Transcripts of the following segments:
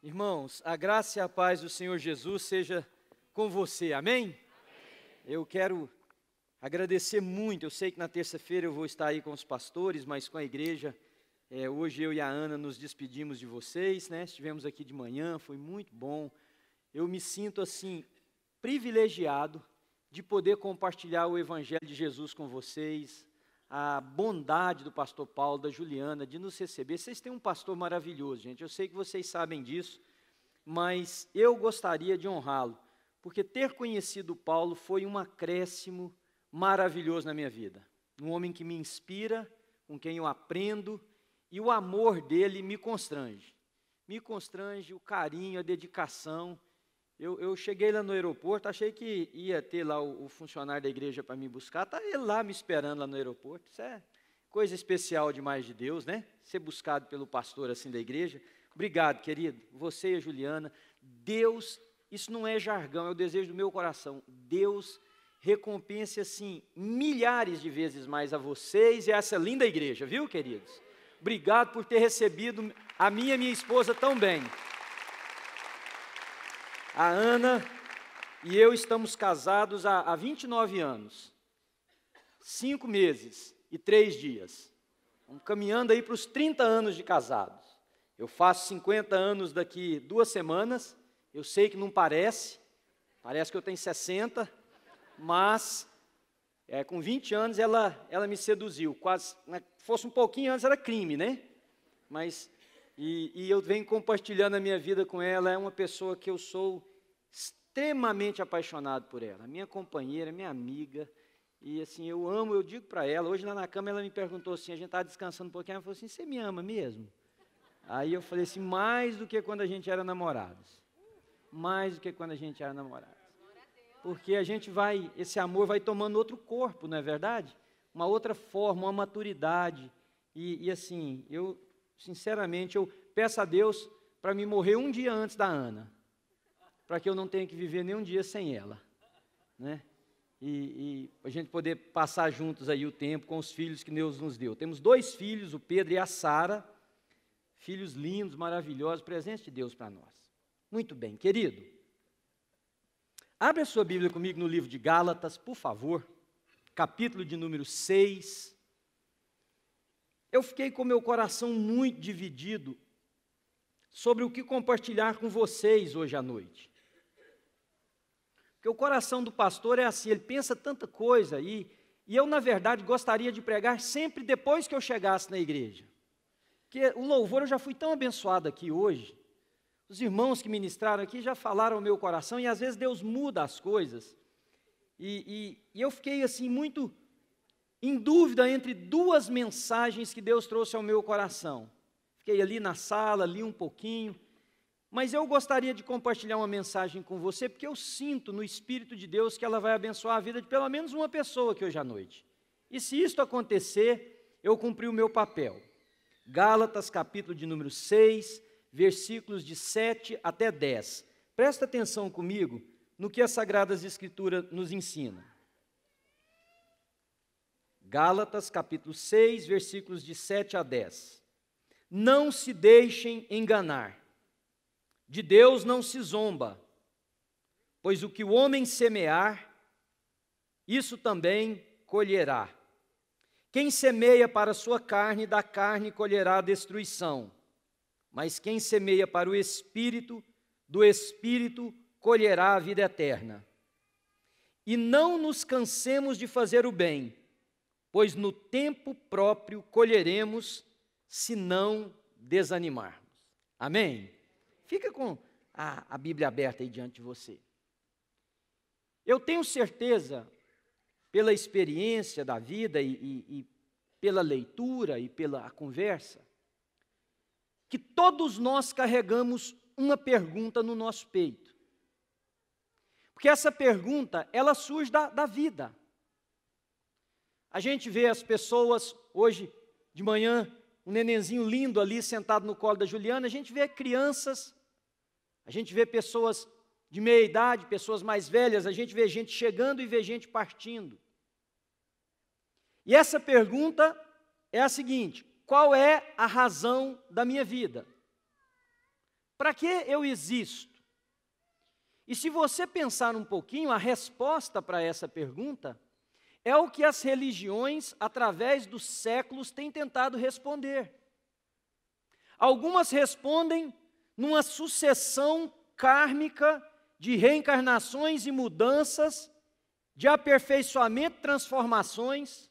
Irmãos, a graça e a paz do Senhor Jesus seja com você, amém? amém. Eu quero agradecer muito. Eu sei que na terça-feira eu vou estar aí com os pastores, mas com a igreja. É, hoje eu e a Ana nos despedimos de vocês, né? Estivemos aqui de manhã, foi muito bom. Eu me sinto assim privilegiado de poder compartilhar o evangelho de Jesus com vocês, a bondade do pastor Paulo, da Juliana, de nos receber. Vocês têm um pastor maravilhoso, gente. Eu sei que vocês sabem disso, mas eu gostaria de honrá-lo, porque ter conhecido Paulo foi um acréscimo maravilhoso na minha vida. Um homem que me inspira, com quem eu aprendo, e o amor dele me constrange. Me constrange o carinho, a dedicação eu, eu cheguei lá no aeroporto, achei que ia ter lá o, o funcionário da igreja para me buscar, tá ele lá me esperando lá no aeroporto. Isso é coisa especial demais de Deus, né? Ser buscado pelo pastor assim da igreja. Obrigado, querido. Você e a Juliana. Deus, isso não é jargão, é o desejo do meu coração. Deus recompense assim milhares de vezes mais a vocês e a essa linda igreja, viu, queridos? Obrigado por ter recebido a minha e minha esposa tão bem. A Ana e eu estamos casados há, há 29 anos, cinco meses e três dias. Estamos caminhando aí para os 30 anos de casados. Eu faço 50 anos daqui duas semanas. Eu sei que não parece, parece que eu tenho 60, mas é, com 20 anos ela, ela me seduziu. Quase, né, fosse um pouquinho antes era crime, né? Mas e, e eu venho compartilhando a minha vida com ela. É uma pessoa que eu sou extremamente apaixonado por ela, minha companheira, minha amiga, e assim, eu amo, eu digo para ela, hoje lá na cama ela me perguntou assim, a gente estava tá descansando um pouquinho, ela falou assim, você me ama mesmo? Aí eu falei assim, mais do que quando a gente era namorados. Mais do que quando a gente era namorados. Porque a gente vai, esse amor vai tomando outro corpo, não é verdade? Uma outra forma, uma maturidade. E, e assim, eu, sinceramente, eu peço a Deus para me morrer um dia antes da Ana para que eu não tenha que viver nenhum dia sem ela. Né? E, e, a gente poder passar juntos aí o tempo com os filhos que Deus nos deu. Temos dois filhos, o Pedro e a Sara, filhos lindos, maravilhosos, presente de Deus para nós. Muito bem, querido. Abre a sua Bíblia comigo no livro de Gálatas, por favor, capítulo de número 6. Eu fiquei com meu coração muito dividido sobre o que compartilhar com vocês hoje à noite. Porque o coração do pastor é assim, ele pensa tanta coisa aí. E, e eu, na verdade, gostaria de pregar sempre depois que eu chegasse na igreja. Porque o louvor eu já fui tão abençoado aqui hoje. Os irmãos que ministraram aqui já falaram ao meu coração e às vezes Deus muda as coisas. E, e, e eu fiquei assim muito em dúvida entre duas mensagens que Deus trouxe ao meu coração. Fiquei ali na sala, li um pouquinho mas eu gostaria de compartilhar uma mensagem com você, porque eu sinto no Espírito de Deus que ela vai abençoar a vida de pelo menos uma pessoa aqui hoje à noite. E se isto acontecer, eu cumpri o meu papel. Gálatas, capítulo de número 6, versículos de 7 até 10. Presta atenção comigo no que as Sagradas Escrituras nos ensinam. Gálatas, capítulo 6, versículos de 7 a 10. Não se deixem enganar de Deus não se zomba, pois o que o homem semear, isso também colherá. Quem semeia para a sua carne, da carne colherá destruição. Mas quem semeia para o espírito, do espírito colherá a vida eterna. E não nos cansemos de fazer o bem, pois no tempo próprio colheremos, se não desanimarmos. Amém. Fica com a, a Bíblia aberta aí diante de você. Eu tenho certeza, pela experiência da vida e, e, e pela leitura e pela conversa, que todos nós carregamos uma pergunta no nosso peito. Porque essa pergunta, ela surge da, da vida. A gente vê as pessoas, hoje de manhã, um nenenzinho lindo ali sentado no colo da Juliana, a gente vê crianças a gente vê pessoas de meia idade, pessoas mais velhas, a gente vê gente chegando e vê gente partindo. E essa pergunta é a seguinte: qual é a razão da minha vida? Para que eu existo? E se você pensar um pouquinho, a resposta para essa pergunta é o que as religiões, através dos séculos, têm tentado responder. Algumas respondem numa sucessão kármica de reencarnações e mudanças, de aperfeiçoamento, transformações,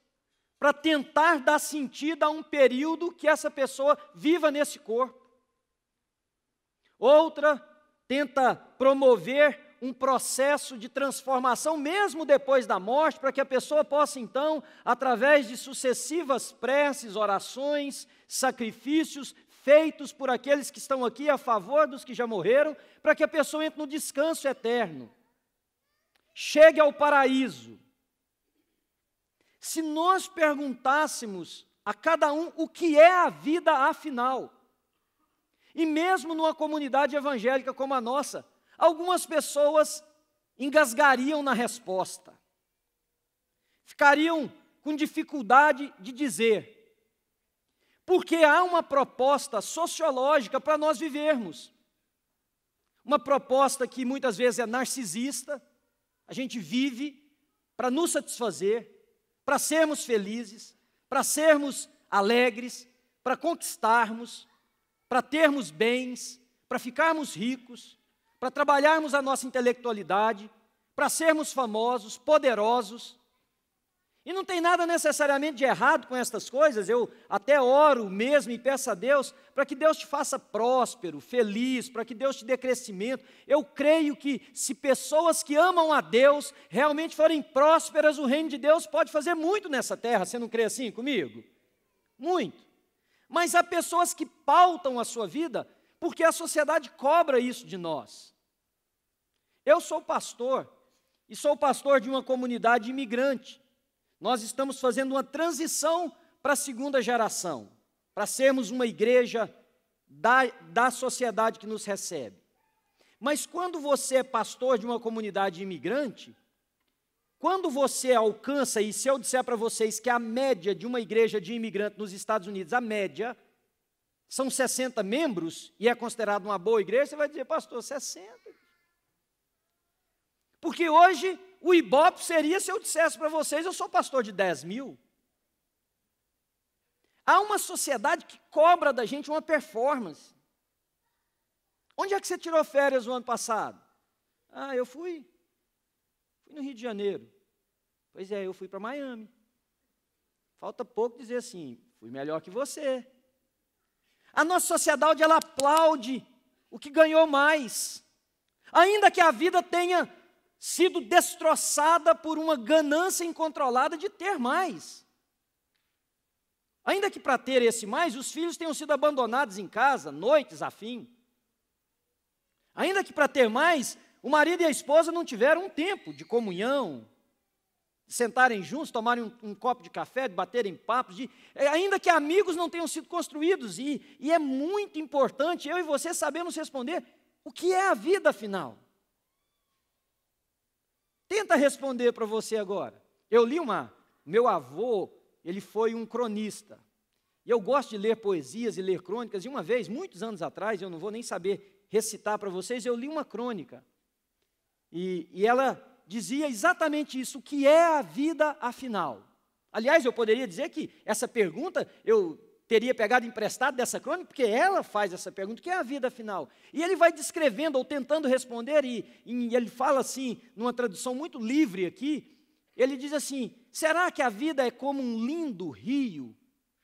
para tentar dar sentido a um período que essa pessoa viva nesse corpo. Outra tenta promover um processo de transformação, mesmo depois da morte, para que a pessoa possa, então, através de sucessivas preces, orações, sacrifícios, feitos por aqueles que estão aqui a favor dos que já morreram, para que a pessoa entre no descanso eterno, chegue ao paraíso. Se nós perguntássemos a cada um o que é a vida afinal, e mesmo numa comunidade evangélica como a nossa, algumas pessoas engasgariam na resposta, ficariam com dificuldade de dizer porque há uma proposta sociológica para nós vivermos. Uma proposta que muitas vezes é narcisista, a gente vive para nos satisfazer, para sermos felizes, para sermos alegres, para conquistarmos, para termos bens, para ficarmos ricos, para trabalharmos a nossa intelectualidade, para sermos famosos, poderosos, e não tem nada necessariamente de errado com estas coisas, eu até oro mesmo e peço a Deus para que Deus te faça próspero, feliz, para que Deus te dê crescimento. Eu creio que se pessoas que amam a Deus realmente forem prósperas, o reino de Deus pode fazer muito nessa terra. Você não crê assim comigo? Muito. Mas há pessoas que pautam a sua vida porque a sociedade cobra isso de nós. Eu sou pastor e sou pastor de uma comunidade imigrante. Nós estamos fazendo uma transição para a segunda geração, para sermos uma igreja da, da sociedade que nos recebe. Mas quando você é pastor de uma comunidade imigrante, quando você alcança, e se eu disser para vocês que a média de uma igreja de imigrante nos Estados Unidos, a média, são 60 membros e é considerada uma boa igreja, você vai dizer, pastor, 60. Porque hoje o Ibope seria se eu dissesse para vocês: eu sou pastor de 10 mil. Há uma sociedade que cobra da gente uma performance. Onde é que você tirou férias no ano passado? Ah, eu fui. Fui no Rio de Janeiro. Pois é, eu fui para Miami. Falta pouco dizer assim: fui melhor que você. A nossa sociedade ela aplaude o que ganhou mais. Ainda que a vida tenha sido destroçada por uma ganância incontrolada de ter mais. Ainda que para ter esse mais, os filhos tenham sido abandonados em casa, noites a fim. Ainda que para ter mais, o marido e a esposa não tiveram um tempo de comunhão, de sentarem juntos, tomarem um, um copo de café, de baterem papos, de, é, ainda que amigos não tenham sido construídos. E, e é muito importante, eu e você sabemos responder o que é a vida afinal. Tenta responder para você agora. Eu li uma, meu avô, ele foi um cronista. E eu gosto de ler poesias e ler crônicas, e uma vez, muitos anos atrás, eu não vou nem saber recitar para vocês, eu li uma crônica. E, e ela dizia exatamente isso: o que é a vida afinal? Aliás, eu poderia dizer que essa pergunta eu teria pegado emprestado dessa crônica, porque ela faz essa pergunta: o que é a vida afinal? E ele vai descrevendo ou tentando responder, e, e ele fala assim, numa tradução muito livre aqui, ele diz assim: será que a vida é como um lindo rio,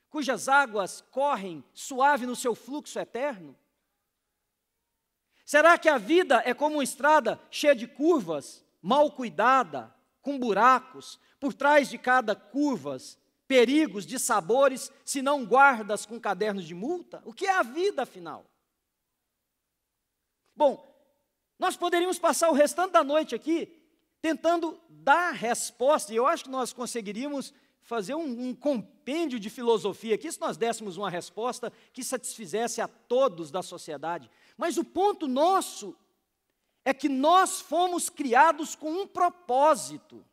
cujas águas correm suave no seu fluxo eterno? Será que a vida é como uma estrada cheia de curvas, mal cuidada, com buracos, por trás de cada curvas perigos, de sabores, se não guardas com cadernos de multa? O que é a vida, afinal? Bom, nós poderíamos passar o restante da noite aqui tentando dar resposta, e eu acho que nós conseguiríamos fazer um, um compêndio de filosofia aqui, se nós dessemos uma resposta que satisfizesse a todos da sociedade. Mas o ponto nosso é que nós fomos criados com um propósito.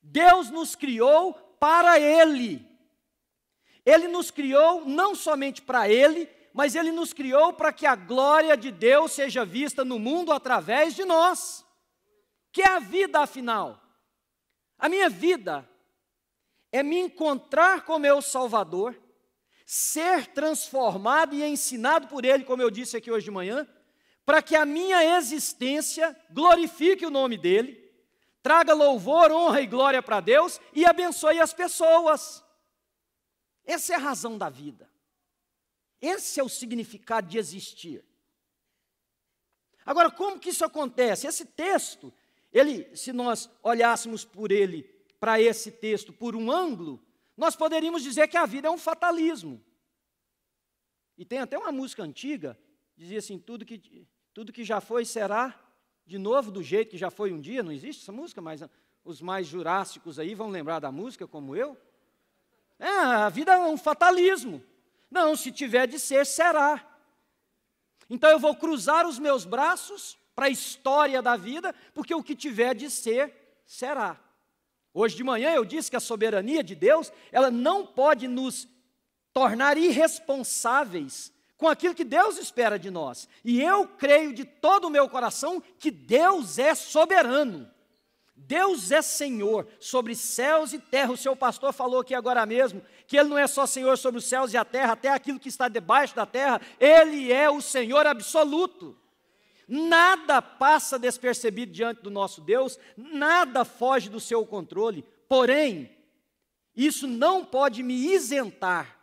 Deus nos criou para Ele. Ele nos criou não somente para Ele, mas Ele nos criou para que a glória de Deus seja vista no mundo através de nós, que é a vida afinal. A minha vida é me encontrar com meu Salvador, ser transformado e ensinado por Ele, como eu disse aqui hoje de manhã, para que a minha existência glorifique o nome dEle traga louvor, honra e glória para Deus e abençoe as pessoas. Essa é a razão da vida. Esse é o significado de existir. Agora, como que isso acontece? Esse texto, ele, se nós olhássemos por ele, para esse texto, por um ângulo, nós poderíamos dizer que a vida é um fatalismo. E tem até uma música antiga, dizia assim: tudo que, tudo que já foi será de novo do jeito que já foi um dia, não existe essa música, mas os mais jurássicos aí vão lembrar da música, como eu. É, a vida é um fatalismo. Não, se tiver de ser, será. Então eu vou cruzar os meus braços para a história da vida, porque o que tiver de ser, será. Hoje de manhã eu disse que a soberania de Deus, ela não pode nos tornar irresponsáveis com aquilo que Deus espera de nós. E eu creio de todo o meu coração que Deus é soberano. Deus é Senhor sobre céus e terra. O seu pastor falou aqui agora mesmo que Ele não é só Senhor sobre os céus e a terra, até aquilo que está debaixo da terra, Ele é o Senhor absoluto. Nada passa despercebido diante do nosso Deus, nada foge do seu controle. Porém, isso não pode me isentar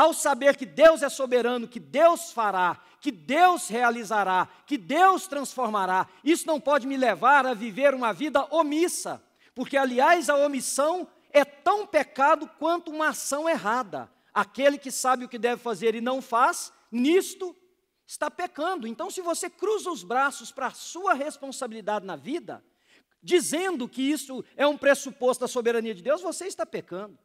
ao saber que Deus é soberano, que Deus fará, que Deus realizará, que Deus transformará, isso não pode me levar a viver uma vida omissa, porque, aliás, a omissão é tão pecado quanto uma ação errada. Aquele que sabe o que deve fazer e não faz, nisto está pecando. Então, se você cruza os braços para a sua responsabilidade na vida, dizendo que isso é um pressuposto da soberania de Deus, você está pecando.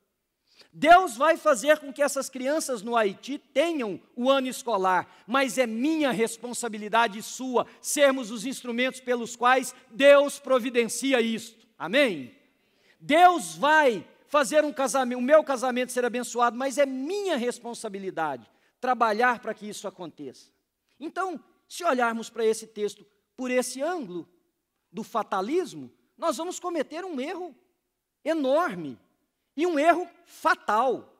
Deus vai fazer com que essas crianças no Haiti tenham o ano escolar, mas é minha responsabilidade e sua sermos os instrumentos pelos quais Deus providencia isto. Amém? Deus vai fazer um casamento, o meu casamento ser abençoado, mas é minha responsabilidade trabalhar para que isso aconteça. Então, se olharmos para esse texto por esse ângulo do fatalismo, nós vamos cometer um erro enorme e um erro fatal,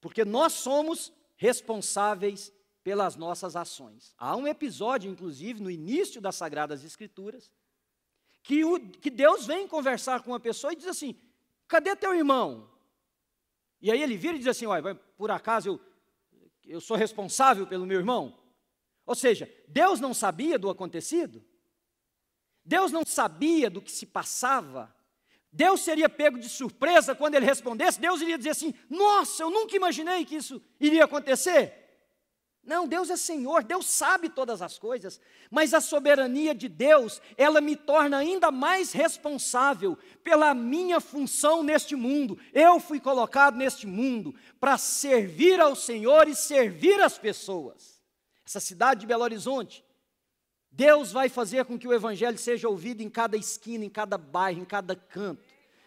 porque nós somos responsáveis pelas nossas ações. Há um episódio, inclusive, no início das Sagradas Escrituras, que, o, que Deus vem conversar com uma pessoa e diz assim: cadê teu irmão? E aí ele vira e diz assim: olha, por acaso eu, eu sou responsável pelo meu irmão? Ou seja, Deus não sabia do acontecido? Deus não sabia do que se passava? Deus seria pego de surpresa quando ele respondesse, Deus iria dizer assim: Nossa, eu nunca imaginei que isso iria acontecer. Não, Deus é Senhor, Deus sabe todas as coisas, mas a soberania de Deus, ela me torna ainda mais responsável pela minha função neste mundo. Eu fui colocado neste mundo para servir ao Senhor e servir as pessoas. Essa cidade de Belo Horizonte Deus vai fazer com que o evangelho seja ouvido em cada esquina, em cada bairro, em cada canto.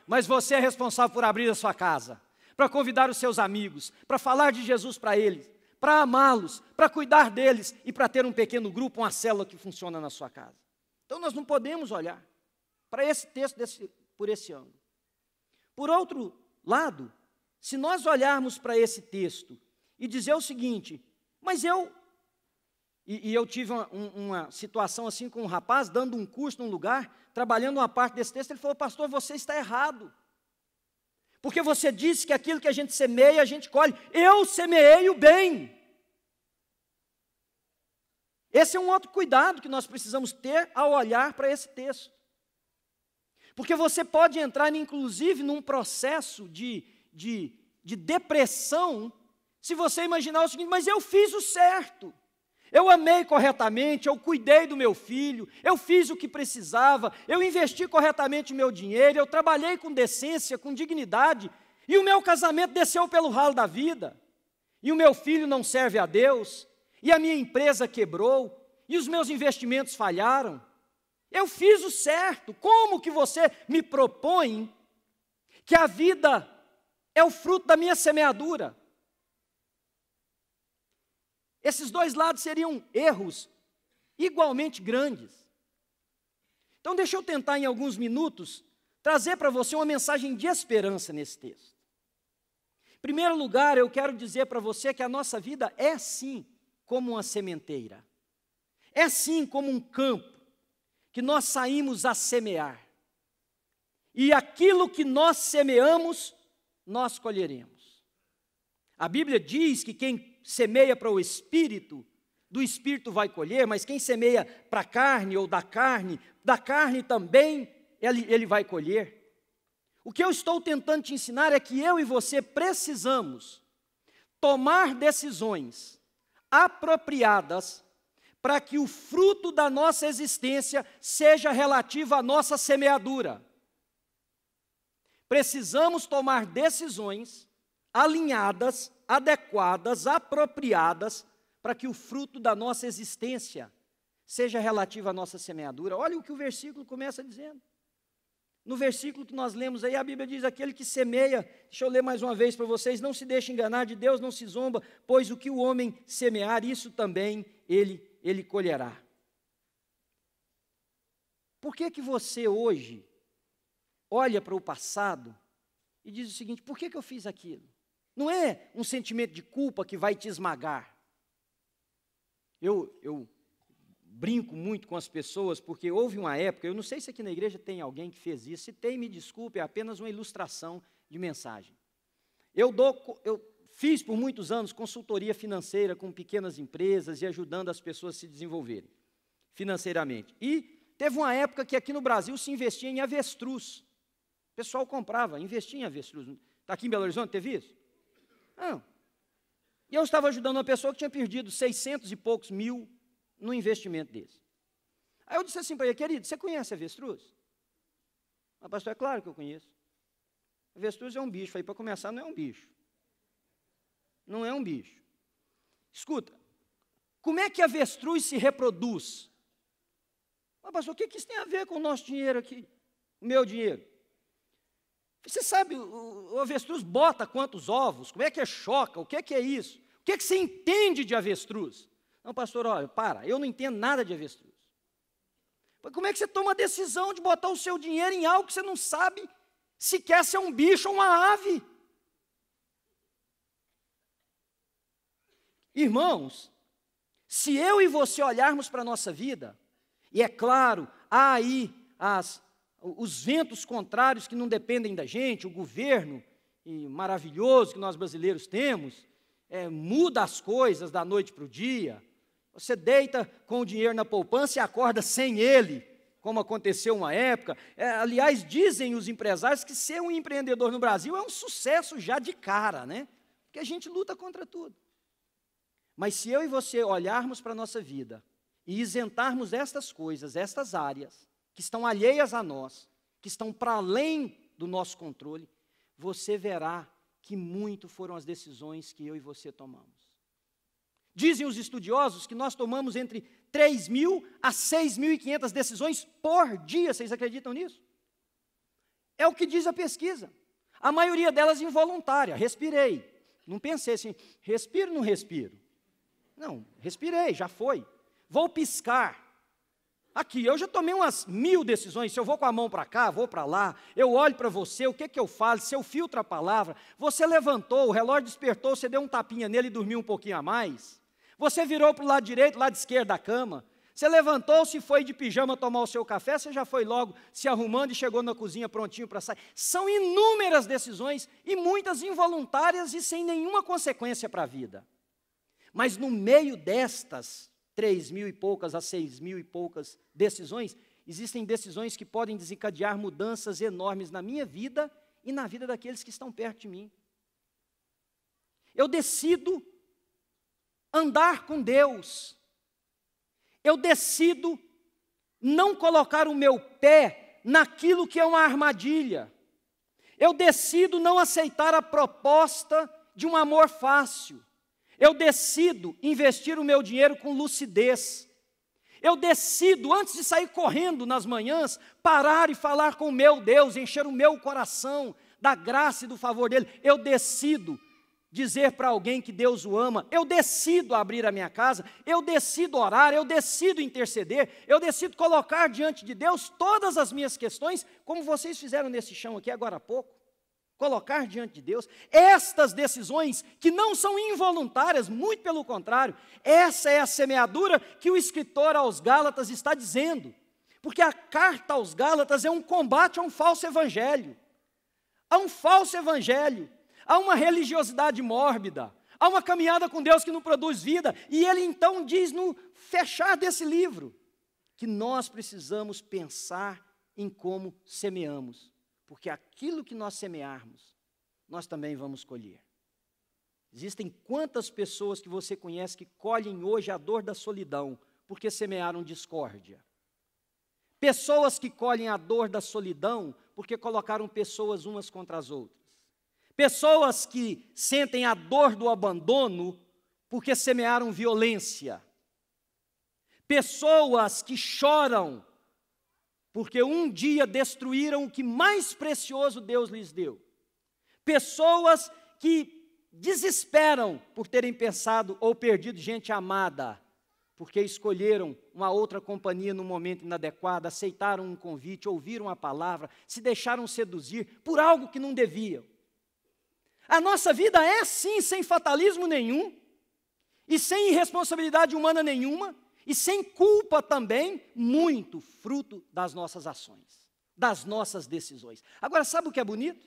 Mas você é responsável por abrir a sua casa, para convidar os seus amigos, para falar de Jesus para eles, para amá-los, para cuidar deles e para ter um pequeno grupo, uma célula que funciona na sua casa. Então nós não podemos olhar para esse texto desse, por esse ângulo. Por outro lado, se nós olharmos para esse texto e dizer o seguinte: mas eu e, e eu tive uma, uma, situação assim com um rapaz, dando um curso num lugar, trabalhando uma parte desse texto, ele falou, pastor, você está errado. Porque você disse que aquilo que a gente semeia, a gente colhe. Eu semeei o bem. Esse é um outro cuidado que nós precisamos ter ao olhar para esse texto. Porque você pode entrar, inclusive, num processo de, de, de depressão, se você imaginar o seguinte: mas eu fiz o certo. Eu amei corretamente, eu cuidei do meu filho, eu fiz o que precisava, eu investi corretamente meu dinheiro, eu trabalhei com decência, com dignidade, e o meu casamento desceu pelo ralo da vida. E o meu filho não serve a Deus, e a minha empresa quebrou, e os meus investimentos falharam. Eu fiz o certo. Como que você me propõe que a vida é o fruto da minha semeadura? Esses dois lados seriam erros igualmente grandes. Então, deixa eu tentar, em alguns minutos, trazer para você uma mensagem de esperança nesse texto. Em primeiro lugar, eu quero dizer para você que a nossa vida é sim como uma sementeira, é sim como um campo que nós saímos a semear. E aquilo que nós semeamos, nós colheremos. A Bíblia diz que quem semeia para o espírito, do espírito vai colher, mas quem semeia para a carne ou da carne, da carne também ele, ele vai colher. O que eu estou tentando te ensinar é que eu e você precisamos tomar decisões apropriadas para que o fruto da nossa existência seja relativo à nossa semeadura. Precisamos tomar decisões alinhadas adequadas, apropriadas, para que o fruto da nossa existência seja relativo à nossa semeadura. Olha o que o versículo começa dizendo. No versículo que nós lemos aí, a Bíblia diz: aquele que semeia, deixa eu ler mais uma vez para vocês, não se deixe enganar, de Deus não se zomba, pois o que o homem semear, isso também ele, ele colherá. Por que, que você hoje olha para o passado e diz o seguinte: por que, que eu fiz aquilo? Não é um sentimento de culpa que vai te esmagar. Eu, eu brinco muito com as pessoas, porque houve uma época, eu não sei se aqui na igreja tem alguém que fez isso, se tem, me desculpe, é apenas uma ilustração de mensagem. Eu, dou, eu fiz por muitos anos consultoria financeira com pequenas empresas e ajudando as pessoas a se desenvolverem financeiramente. E teve uma época que aqui no Brasil se investia em avestruz. O pessoal comprava, investia em avestruz. Está aqui em Belo Horizonte, teve isso? Não. Ah. E eu estava ajudando uma pessoa que tinha perdido 600 e poucos mil no investimento desse. Aí eu disse assim para ele, querido, você conhece a avestruz? O ah, pastor, é claro que eu conheço. A Avestruz é um bicho. Aí, para começar, não é um bicho. Não é um bicho. Escuta, como é que a avestruz se reproduz? Ah, pastor, o que, que isso tem a ver com o nosso dinheiro aqui? O meu dinheiro? Você sabe, o, o avestruz bota quantos ovos? Como é que é choca? O que é que é isso? O que é que você entende de avestruz? Não, pastor, olha, para, eu não entendo nada de avestruz. Como é que você toma a decisão de botar o seu dinheiro em algo que você não sabe sequer se é um bicho ou uma ave? Irmãos, se eu e você olharmos para a nossa vida, e é claro, há aí as os ventos contrários que não dependem da gente, o governo maravilhoso que nós brasileiros temos, é, muda as coisas da noite para o dia. Você deita com o dinheiro na poupança e acorda sem ele, como aconteceu uma época. É, aliás, dizem os empresários que ser um empreendedor no Brasil é um sucesso já de cara, né? Porque a gente luta contra tudo. Mas se eu e você olharmos para a nossa vida e isentarmos estas coisas, estas áreas, que estão alheias a nós, que estão para além do nosso controle, você verá que muito foram as decisões que eu e você tomamos. Dizem os estudiosos que nós tomamos entre 3 mil a 6.500 decisões por dia, vocês acreditam nisso? É o que diz a pesquisa. A maioria delas involuntária. Respirei. Não pensei assim, respiro ou não respiro? Não, respirei, já foi. Vou piscar. Aqui, eu já tomei umas mil decisões. Se eu vou com a mão para cá, vou para lá, eu olho para você, o que, que eu falo, se eu filtro a palavra. Você levantou, o relógio despertou, você deu um tapinha nele e dormiu um pouquinho a mais. Você virou para o lado direito, lado esquerdo da cama. Você levantou, se foi de pijama tomar o seu café, você já foi logo se arrumando e chegou na cozinha prontinho para sair. São inúmeras decisões e muitas involuntárias e sem nenhuma consequência para a vida. Mas no meio destas, três mil e poucas a seis mil e poucas decisões, existem decisões que podem desencadear mudanças enormes na minha vida e na vida daqueles que estão perto de mim. Eu decido andar com Deus. Eu decido não colocar o meu pé naquilo que é uma armadilha. Eu decido não aceitar a proposta de um amor fácil. Eu decido investir o meu dinheiro com lucidez. Eu decido, antes de sair correndo nas manhãs, parar e falar com o meu Deus, encher o meu coração da graça e do favor dele. Eu decido dizer para alguém que Deus o ama, eu decido abrir a minha casa, eu decido orar, eu decido interceder, eu decido colocar diante de Deus todas as minhas questões, como vocês fizeram nesse chão aqui agora há pouco colocar diante de Deus, estas decisões que não são involuntárias, muito pelo contrário, essa é a semeadura que o escritor aos Gálatas está dizendo. Porque a carta aos Gálatas é um combate a um falso evangelho. A um falso evangelho, a uma religiosidade mórbida, a uma caminhada com Deus que não produz vida, e ele então diz no fechar desse livro que nós precisamos pensar em como semeamos porque aquilo que nós semearmos, nós também vamos colher. Existem quantas pessoas que você conhece que colhem hoje a dor da solidão porque semearam discórdia? Pessoas que colhem a dor da solidão porque colocaram pessoas umas contra as outras. Pessoas que sentem a dor do abandono porque semearam violência. Pessoas que choram porque um dia destruíram o que mais precioso Deus lhes deu. Pessoas que desesperam por terem pensado ou perdido gente amada, porque escolheram uma outra companhia no momento inadequado, aceitaram um convite, ouviram a palavra, se deixaram seduzir por algo que não deviam. A nossa vida é sim sem fatalismo nenhum e sem irresponsabilidade humana nenhuma e sem culpa também, muito fruto das nossas ações, das nossas decisões. Agora, sabe o que é bonito?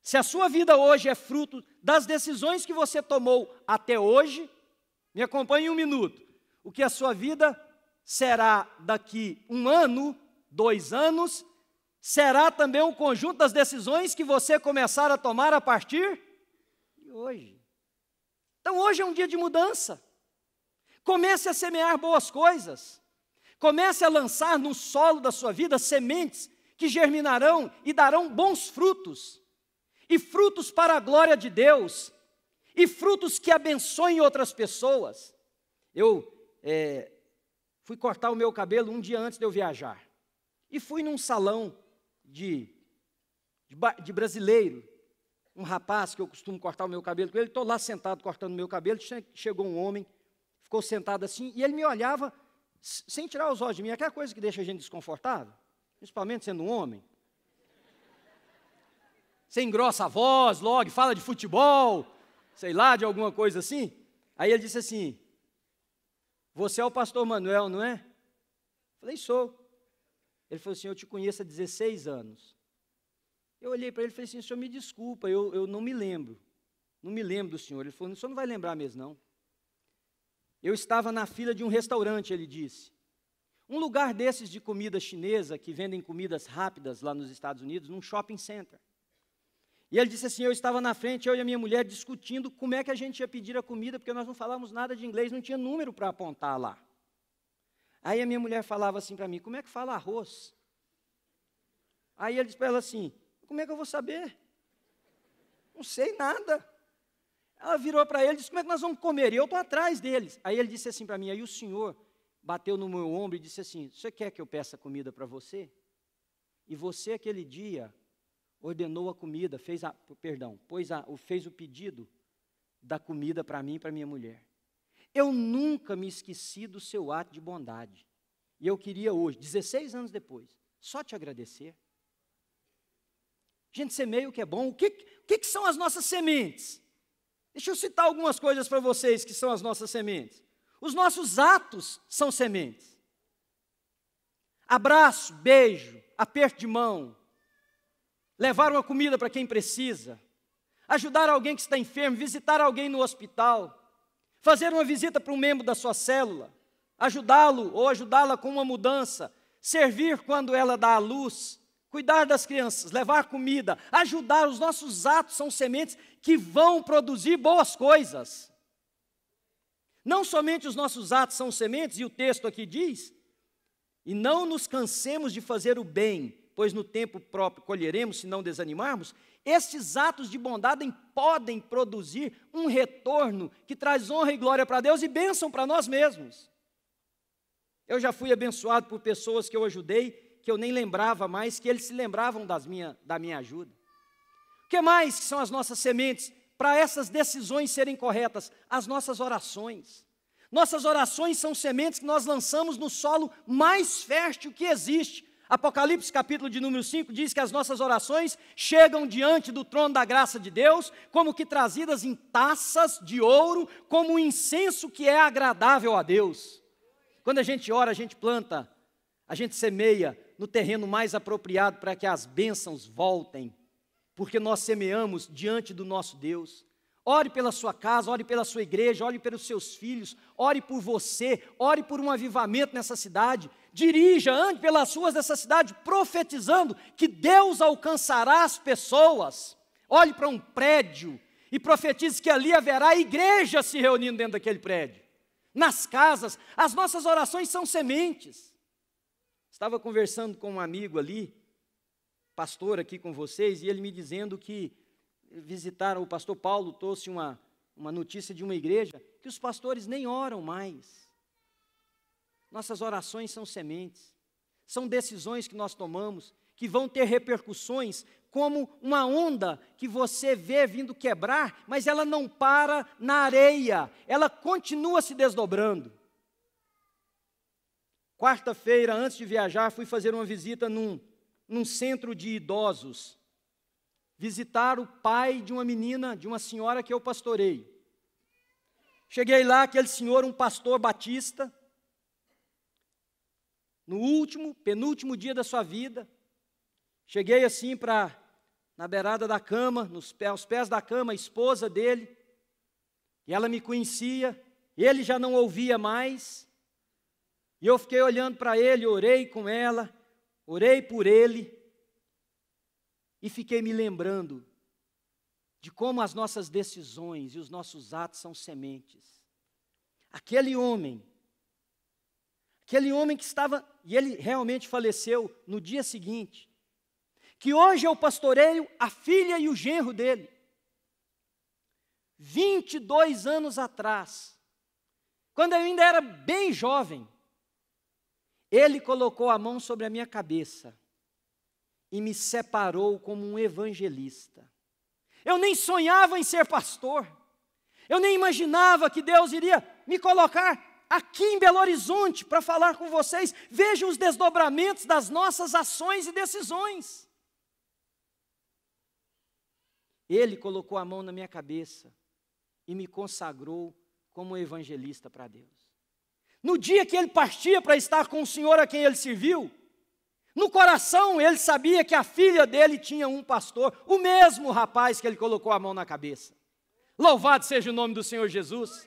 Se a sua vida hoje é fruto das decisões que você tomou até hoje, me acompanhe um minuto. O que a sua vida será daqui um ano, dois anos, será também o um conjunto das decisões que você começar a tomar a partir de hoje. Então hoje é um dia de mudança. Comece a semear boas coisas. Comece a lançar no solo da sua vida sementes que germinarão e darão bons frutos, e frutos para a glória de Deus, e frutos que abençoem outras pessoas. Eu é, fui cortar o meu cabelo um dia antes de eu viajar, e fui num salão de, de, de brasileiro, um rapaz que eu costumo cortar o meu cabelo com ele, estou lá sentado cortando o meu cabelo, chegou um homem ficou sentado assim, e ele me olhava sem tirar os olhos de mim. É aquela coisa que deixa a gente desconfortável, principalmente sendo um homem. Você engrossa a voz logo, fala de futebol, sei lá, de alguma coisa assim. Aí ele disse assim: Você é o pastor Manuel, não é? Eu falei, sou. Ele falou assim: Eu te conheço há 16 anos. Eu olhei para ele e falei assim: Senhor, me desculpa, eu, eu não me lembro. Não me lembro do senhor. Ele falou: O senhor não vai lembrar mesmo, não. Eu estava na fila de um restaurante, ele disse. Um lugar desses de comida chinesa, que vendem comidas rápidas lá nos Estados Unidos, num shopping center. E ele disse assim: Eu estava na frente, eu e a minha mulher discutindo como é que a gente ia pedir a comida, porque nós não falávamos nada de inglês, não tinha número para apontar lá. Aí a minha mulher falava assim para mim: Como é que fala arroz? Aí ele disse para ela assim: Como é que eu vou saber? Não sei nada. Ela virou para ele e disse: Como é que nós vamos comer? E eu estou atrás deles. Aí ele disse assim para mim: Aí o senhor bateu no meu ombro e disse assim: Você quer que eu peça comida para você? E você, aquele dia, ordenou a comida, fez a, perdão, pois a, fez o pedido da comida para mim e para minha mulher. Eu nunca me esqueci do seu ato de bondade. E eu queria hoje, 16 anos depois, só te agradecer. Gente, semeia o que é bom. O que, o que são as nossas sementes? Deixa eu citar algumas coisas para vocês que são as nossas sementes. Os nossos atos são sementes. Abraço, beijo, aperto de mão, levar uma comida para quem precisa, ajudar alguém que está enfermo, visitar alguém no hospital, fazer uma visita para um membro da sua célula, ajudá-lo ou ajudá-la com uma mudança, servir quando ela dá à luz, cuidar das crianças, levar comida, ajudar, os nossos atos são sementes que vão produzir boas coisas. Não somente os nossos atos são sementes, e o texto aqui diz, e não nos cansemos de fazer o bem, pois no tempo próprio colheremos, se não desanimarmos. Estes atos de bondade podem produzir um retorno que traz honra e glória para Deus e bênção para nós mesmos. Eu já fui abençoado por pessoas que eu ajudei que eu nem lembrava mais, que eles se lembravam das minha, da minha ajuda. O que mais são as nossas sementes? Para essas decisões serem corretas, as nossas orações. Nossas orações são sementes que nós lançamos no solo mais fértil que existe. Apocalipse capítulo de número 5 diz que as nossas orações chegam diante do trono da graça de Deus, como que trazidas em taças de ouro, como um incenso que é agradável a Deus. Quando a gente ora, a gente planta, a gente semeia, no terreno mais apropriado para que as bênçãos voltem, porque nós semeamos diante do nosso Deus. Ore pela sua casa, ore pela sua igreja, ore pelos seus filhos, ore por você, ore por um avivamento nessa cidade. Dirija, ande pelas ruas dessa cidade, profetizando que Deus alcançará as pessoas. Olhe para um prédio e profetize que ali haverá igreja se reunindo dentro daquele prédio. Nas casas, as nossas orações são sementes. Estava conversando com um amigo ali, pastor aqui com vocês, e ele me dizendo que visitaram, o pastor Paulo trouxe uma, uma notícia de uma igreja, que os pastores nem oram mais. Nossas orações são sementes, são decisões que nós tomamos, que vão ter repercussões como uma onda que você vê vindo quebrar, mas ela não para na areia, ela continua se desdobrando. Quarta-feira, antes de viajar, fui fazer uma visita num, num centro de idosos. Visitar o pai de uma menina, de uma senhora que eu pastorei. Cheguei lá, aquele senhor, um pastor batista, no último, penúltimo dia da sua vida. Cheguei assim para, na beirada da cama, nos aos pés da cama, a esposa dele, e ela me conhecia, ele já não ouvia mais, e eu fiquei olhando para ele, orei com ela, orei por ele, e fiquei me lembrando de como as nossas decisões e os nossos atos são sementes. Aquele homem, aquele homem que estava, e ele realmente faleceu no dia seguinte, que hoje eu pastoreio a filha e o genro dele. 22 anos atrás, quando eu ainda era bem jovem, ele colocou a mão sobre a minha cabeça e me separou como um evangelista. Eu nem sonhava em ser pastor. Eu nem imaginava que Deus iria me colocar aqui em Belo Horizonte para falar com vocês. Vejam os desdobramentos das nossas ações e decisões. Ele colocou a mão na minha cabeça e me consagrou como evangelista para Deus. No dia que ele partia para estar com o Senhor a quem ele serviu, no coração ele sabia que a filha dele tinha um pastor, o mesmo rapaz que ele colocou a mão na cabeça. Louvado seja o nome do Senhor Jesus.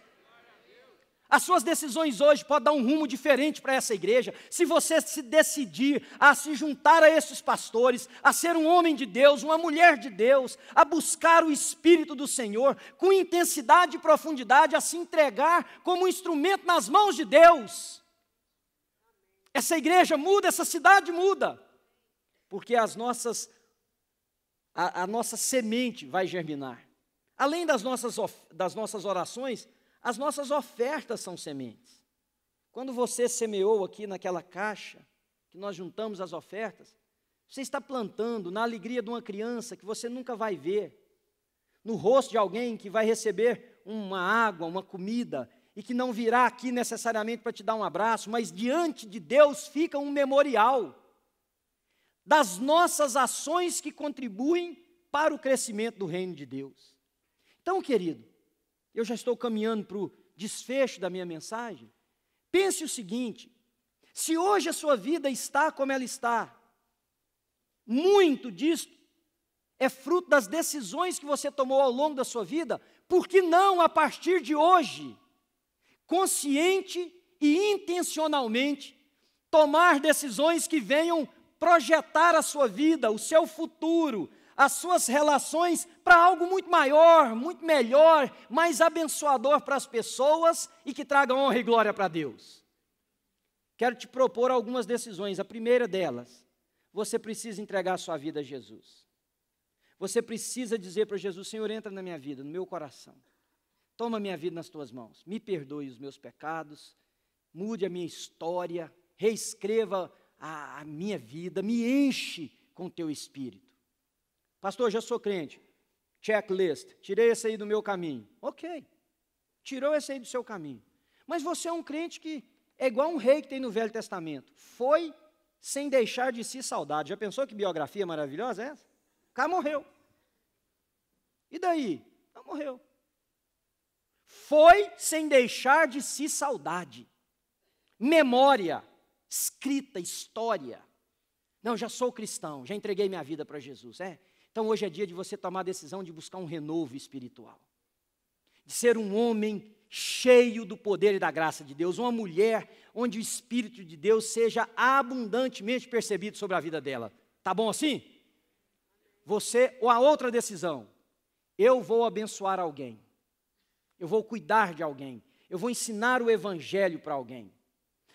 As suas decisões hoje podem dar um rumo diferente para essa igreja, se você se decidir a se juntar a esses pastores, a ser um homem de Deus, uma mulher de Deus, a buscar o Espírito do Senhor com intensidade e profundidade, a se entregar como um instrumento nas mãos de Deus. Essa igreja muda, essa cidade muda, porque as nossas, a, a nossa semente vai germinar. Além das nossas, das nossas orações, as nossas ofertas são sementes. Quando você semeou aqui naquela caixa, que nós juntamos as ofertas, você está plantando na alegria de uma criança que você nunca vai ver, no rosto de alguém que vai receber uma água, uma comida, e que não virá aqui necessariamente para te dar um abraço, mas diante de Deus fica um memorial das nossas ações que contribuem para o crescimento do reino de Deus. Então, querido, eu já estou caminhando para o desfecho da minha mensagem. Pense o seguinte: se hoje a sua vida está como ela está, muito disto é fruto das decisões que você tomou ao longo da sua vida, por que não a partir de hoje, consciente e intencionalmente, tomar decisões que venham projetar a sua vida, o seu futuro, as suas relações para algo muito maior, muito melhor, mais abençoador para as pessoas e que traga honra e glória para Deus. Quero te propor algumas decisões. A primeira delas, você precisa entregar a sua vida a Jesus. Você precisa dizer para Jesus: Senhor, entra na minha vida, no meu coração. Toma minha vida nas tuas mãos. Me perdoe os meus pecados. Mude a minha história. Reescreva a, a minha vida. Me enche com teu espírito. Pastor, já sou crente. Checklist. Tirei esse aí do meu caminho. Ok. Tirou esse aí do seu caminho. Mas você é um crente que é igual um rei que tem no Velho Testamento. Foi sem deixar de si saudade. Já pensou que biografia maravilhosa é essa? O cara morreu. E daí? Não morreu. Foi sem deixar de si saudade. Memória, escrita, história. Não, já sou cristão, já entreguei minha vida para Jesus. É, então hoje é dia de você tomar a decisão de buscar um renovo espiritual, de ser um homem cheio do poder e da graça de Deus, uma mulher onde o Espírito de Deus seja abundantemente percebido sobre a vida dela. Tá bom assim? Você, ou a outra decisão, eu vou abençoar alguém, eu vou cuidar de alguém, eu vou ensinar o Evangelho para alguém.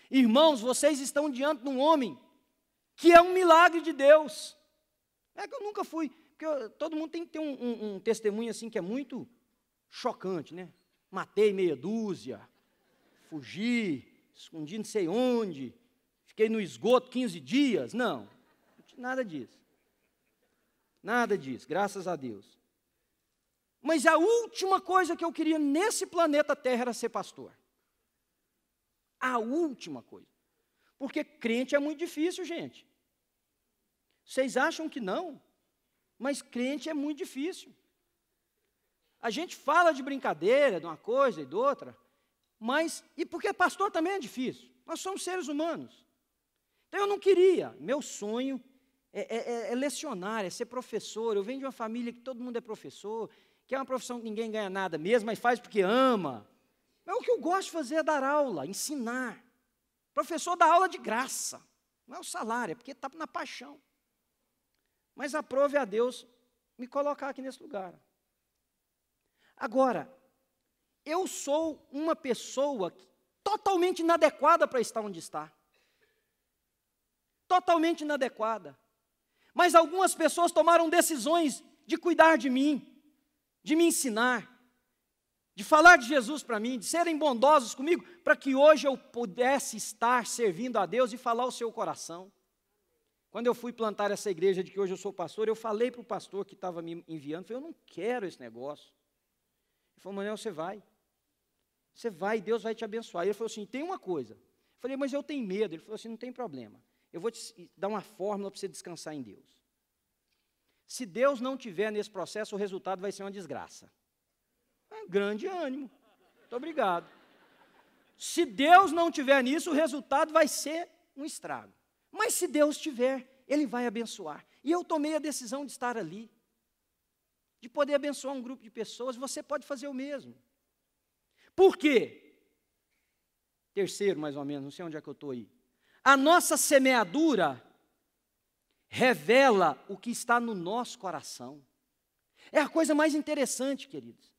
Irmãos, vocês estão diante de um homem que é um milagre de Deus. É que eu nunca fui. Porque eu, todo mundo tem que ter um, um, um testemunho assim que é muito chocante, né? Matei meia dúzia, fugi, escondi não sei onde, fiquei no esgoto 15 dias. Não, nada disso. Nada disso, graças a Deus. Mas a última coisa que eu queria nesse planeta Terra era ser pastor. A última coisa. Porque crente é muito difícil, gente. Vocês acham que não? Mas crente é muito difícil. A gente fala de brincadeira, de uma coisa e de outra, mas. E porque pastor também é difícil. Nós somos seres humanos. Então eu não queria. Meu sonho é, é, é, é lecionar, é ser professor. Eu venho de uma família que todo mundo é professor, que é uma profissão que ninguém ganha nada mesmo, mas faz porque ama. Mas o que eu gosto de fazer é dar aula, ensinar. professor dá aula de graça. Não é o salário, é porque está na paixão. Mas aprove a Deus me colocar aqui nesse lugar. Agora, eu sou uma pessoa totalmente inadequada para estar onde está. Totalmente inadequada. Mas algumas pessoas tomaram decisões de cuidar de mim, de me ensinar, de falar de Jesus para mim, de serem bondosos comigo, para que hoje eu pudesse estar servindo a Deus e falar o seu coração. Quando eu fui plantar essa igreja de que hoje eu sou pastor, eu falei para o pastor que estava me enviando, falei, eu não quero esse negócio. Ele falou, Manuel, você vai. Você vai, Deus vai te abençoar. Ele falou assim, tem uma coisa. Eu falei, mas eu tenho medo. Ele falou assim, não tem problema. Eu vou te dar uma fórmula para você descansar em Deus. Se Deus não tiver nesse processo, o resultado vai ser uma desgraça. É um grande ânimo. Muito obrigado. Se Deus não tiver nisso, o resultado vai ser um estrago. Mas se Deus tiver, Ele vai abençoar. E eu tomei a decisão de estar ali, de poder abençoar um grupo de pessoas, você pode fazer o mesmo. Por quê? Terceiro, mais ou menos, não sei onde é que eu estou aí. A nossa semeadura revela o que está no nosso coração. É a coisa mais interessante, queridos.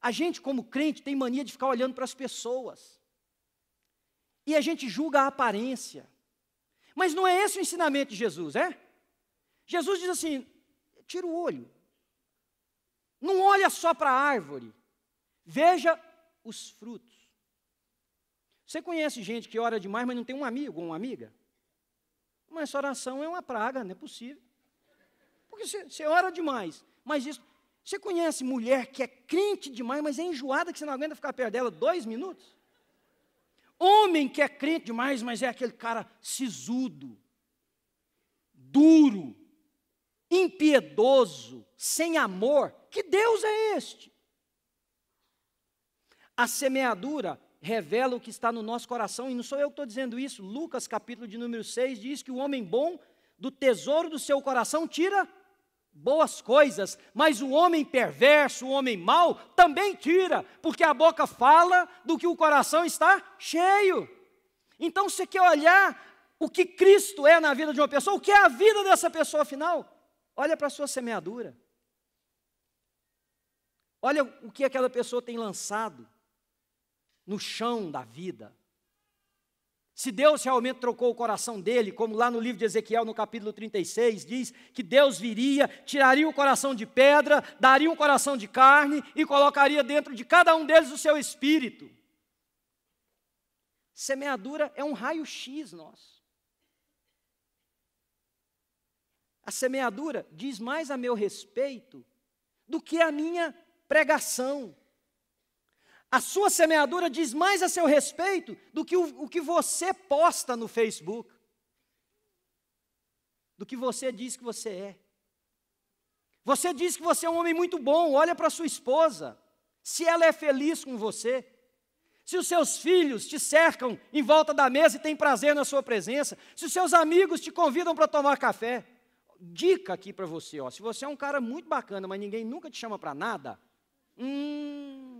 A gente, como crente, tem mania de ficar olhando para as pessoas. E a gente julga a aparência. Mas não é esse o ensinamento de Jesus, é? Jesus diz assim: tira o olho. Não olha só para a árvore, veja os frutos. Você conhece gente que ora demais, mas não tem um amigo ou uma amiga? Mas essa oração é uma praga, não é possível. Porque você, você ora demais, mas isso. Você conhece mulher que é crente demais, mas é enjoada que você não aguenta ficar perto dela dois minutos? Homem que é crente demais, mas é aquele cara sisudo, duro, impiedoso, sem amor. Que Deus é este? A semeadura revela o que está no nosso coração, e não sou eu que estou dizendo isso. Lucas, capítulo de número 6, diz que o homem bom do tesouro do seu coração tira boas coisas, mas o homem perverso, o homem mau, também tira, porque a boca fala do que o coração está cheio. Então você quer olhar o que Cristo é na vida de uma pessoa, o que é a vida dessa pessoa afinal? Olha para a sua semeadura. Olha o que aquela pessoa tem lançado no chão da vida. Se Deus realmente trocou o coração dele, como lá no livro de Ezequiel, no capítulo 36, diz que Deus viria, tiraria o coração de pedra, daria um coração de carne e colocaria dentro de cada um deles o seu espírito. Semeadura é um raio-x nosso. A semeadura diz mais a meu respeito do que a minha pregação. A sua semeadura diz mais a seu respeito do que o, o que você posta no Facebook, do que você diz que você é. Você diz que você é um homem muito bom, olha para sua esposa, se ela é feliz com você. Se os seus filhos te cercam em volta da mesa e têm prazer na sua presença, se os seus amigos te convidam para tomar café, dica aqui para você, ó, se você é um cara muito bacana, mas ninguém nunca te chama para nada, hum,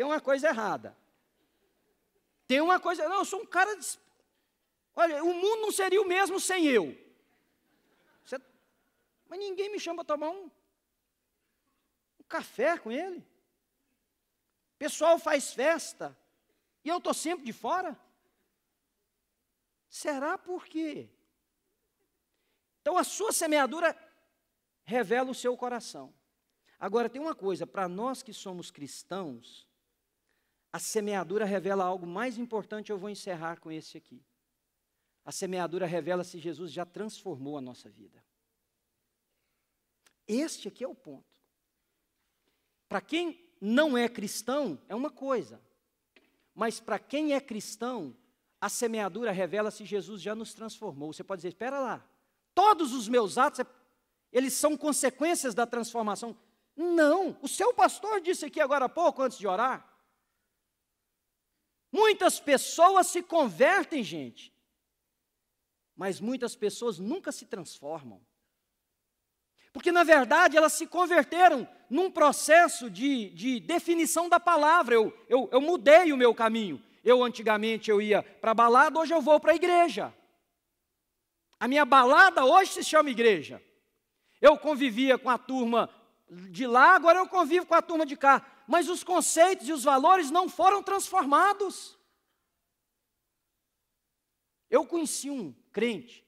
tem uma coisa errada. Tem uma coisa. Não, eu sou um cara. De, olha, o mundo não seria o mesmo sem eu. Você, mas ninguém me chama para tomar um, um café com ele. O pessoal faz festa. E eu estou sempre de fora? Será por quê? Então a sua semeadura revela o seu coração. Agora tem uma coisa, para nós que somos cristãos, a semeadura revela algo mais importante, eu vou encerrar com esse aqui. A semeadura revela se Jesus já transformou a nossa vida. Este aqui é o ponto. Para quem não é cristão, é uma coisa. Mas para quem é cristão, a semeadura revela se Jesus já nos transformou. Você pode dizer, espera lá, todos os meus atos, eles são consequências da transformação. Não, o seu pastor disse aqui agora há pouco, antes de orar, Muitas pessoas se convertem, gente, mas muitas pessoas nunca se transformam. Porque, na verdade, elas se converteram num processo de, de definição da palavra. Eu, eu, eu mudei o meu caminho. Eu, antigamente, eu ia para a balada, hoje eu vou para a igreja. A minha balada hoje se chama igreja. Eu convivia com a turma de lá, agora eu convivo com a turma de cá mas os conceitos e os valores não foram transformados. Eu conheci um crente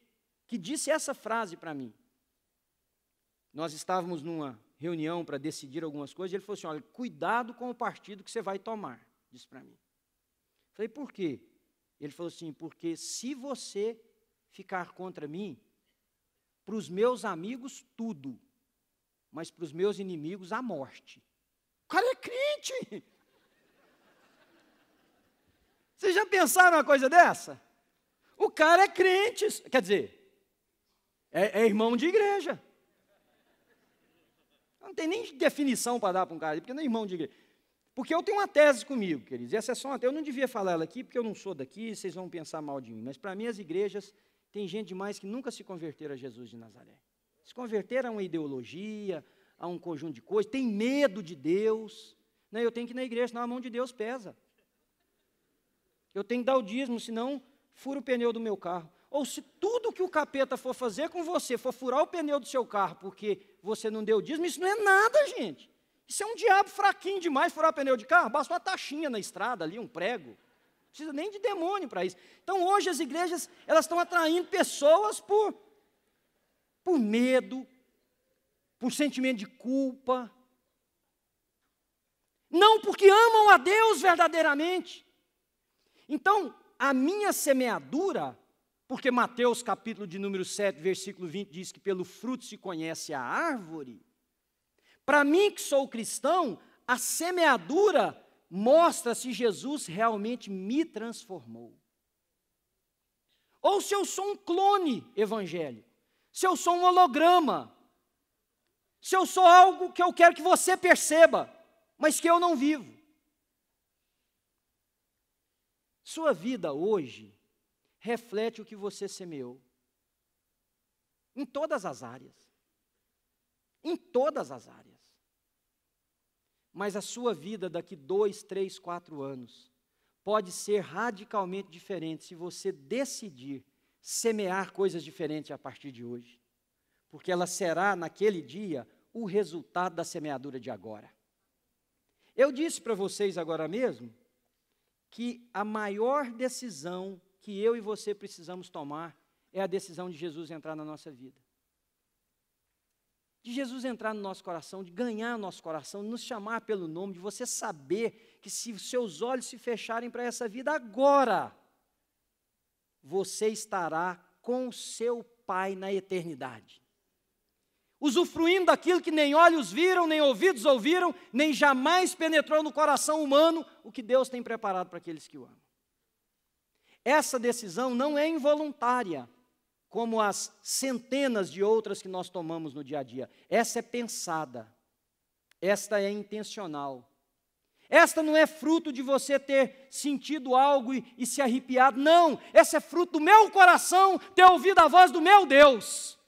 que disse essa frase para mim. Nós estávamos numa reunião para decidir algumas coisas, e ele falou assim: olha, cuidado com o partido que você vai tomar, disse para mim. Falei, por quê? Ele falou assim: porque se você ficar contra mim, para os meus amigos tudo, mas para os meus inimigos a morte cara é crente. Vocês já pensaram uma coisa dessa? O cara é crente, quer dizer, é, é irmão de igreja. Não tem nem definição para dar para um cara, porque não é irmão de igreja. Porque eu tenho uma tese comigo, queridos, e essa é só uma tese. Eu não devia falar ela aqui, porque eu não sou daqui, vocês vão pensar mal de mim. Mas para mim, as igrejas, tem gente demais que nunca se converteram a Jesus de Nazaré. Se converteram a uma ideologia, a um conjunto de coisas, tem medo de Deus. Né? Eu tenho que ir na igreja, senão a mão de Deus pesa. Eu tenho que dar o dízimo, senão furo o pneu do meu carro. Ou se tudo que o capeta for fazer com você for furar o pneu do seu carro porque você não deu o dízimo, isso não é nada, gente. Isso é um diabo fraquinho demais furar pneu de carro, basta uma taxinha na estrada ali, um prego. Não precisa nem de demônio para isso. Então hoje as igrejas, elas estão atraindo pessoas por por medo, por sentimento de culpa. Não porque amam a Deus verdadeiramente. Então, a minha semeadura, porque Mateus capítulo de número 7, versículo 20 diz que pelo fruto se conhece a árvore. Para mim que sou cristão, a semeadura mostra se Jesus realmente me transformou. Ou se eu sou um clone evangélico, se eu sou um holograma, se eu sou algo que eu quero que você perceba, mas que eu não vivo. Sua vida hoje reflete o que você semeou. Em todas as áreas. Em todas as áreas. Mas a sua vida daqui dois, três, quatro anos pode ser radicalmente diferente se você decidir semear coisas diferentes a partir de hoje porque ela será, naquele dia, o resultado da semeadura de agora. Eu disse para vocês agora mesmo que a maior decisão que eu e você precisamos tomar é a decisão de Jesus entrar na nossa vida. De Jesus entrar no nosso coração, de ganhar nosso coração, de nos chamar pelo nome, de você saber que se seus olhos se fecharem para essa vida agora, você estará com o seu Pai na eternidade usufruindo daquilo que nem olhos viram, nem ouvidos ouviram, nem jamais penetrou no coração humano o que Deus tem preparado para aqueles que o amam. Essa decisão não é involuntária, como as centenas de outras que nós tomamos no dia a dia. Essa é pensada, esta é intencional. Esta não é fruto de você ter sentido algo e, e se arrepiado, não. Essa é fruto do meu coração ter ouvido a voz do meu Deus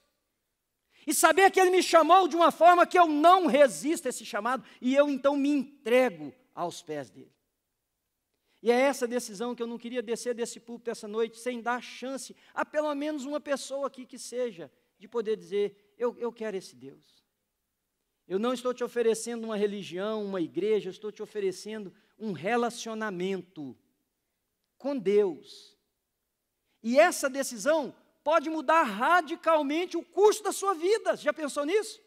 e saber que Ele me chamou de uma forma que eu não resisto a esse chamado e eu então me entrego aos pés dele. E é essa decisão que eu não queria descer desse púlpito essa noite sem dar chance a pelo menos uma pessoa aqui que seja de poder dizer: eu, eu quero esse Deus. Eu não estou te oferecendo uma religião, uma igreja, eu estou te oferecendo um relacionamento com Deus. E essa decisão pode mudar radicalmente o curso da sua vida. Já pensou nisso?